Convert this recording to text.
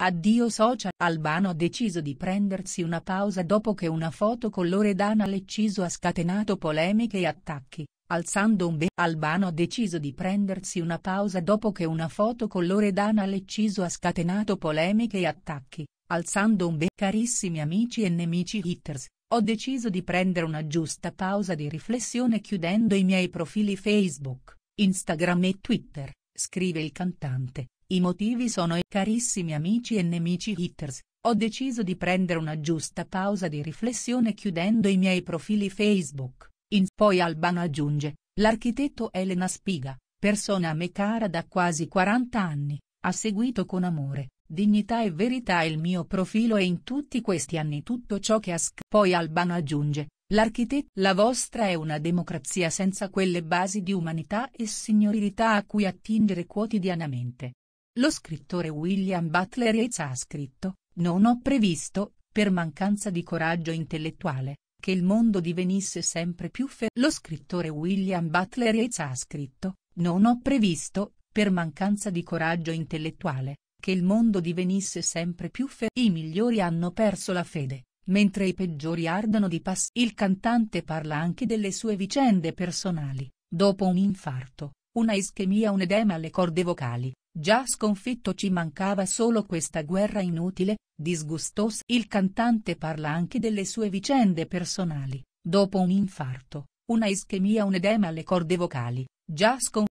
Addio social, Albano ha deciso di prendersi una pausa dopo che una foto con Loredana Lecciso ha scatenato polemiche e attacchi, alzando un be. Albano ha deciso di prendersi una pausa dopo che una foto con Loredana Lecciso ha scatenato polemiche e attacchi, alzando un be. Carissimi amici e nemici hitters, ho deciso di prendere una giusta pausa di riflessione chiudendo i miei profili Facebook, Instagram e Twitter, scrive il cantante i motivi sono i carissimi amici e nemici hitters, ho deciso di prendere una giusta pausa di riflessione chiudendo i miei profili Facebook, in poi Albano aggiunge, l'architetto Elena Spiga, persona a me cara da quasi 40 anni, ha seguito con amore, dignità e verità il mio profilo e in tutti questi anni tutto ciò che ha sc... Poi Albano aggiunge, l'architetto la vostra è una democrazia senza quelle basi di umanità e signorilità a cui attingere quotidianamente. Lo scrittore William Butler Yeats ha scritto, non ho previsto, per mancanza di coraggio intellettuale, che il mondo divenisse sempre più fe... Lo scrittore William Butler Yeats ha scritto, non ho previsto, per mancanza di coraggio intellettuale, che il mondo divenisse sempre più fe... I migliori hanno perso la fede, mentre i peggiori ardono di pass. Il cantante parla anche delle sue vicende personali, dopo un infarto, una ischemia un edema alle corde vocali, Già sconfitto ci mancava solo questa guerra inutile, disgustosa. Il cantante parla anche delle sue vicende personali, dopo un infarto, una ischemia un edema alle corde vocali, già sconfitto.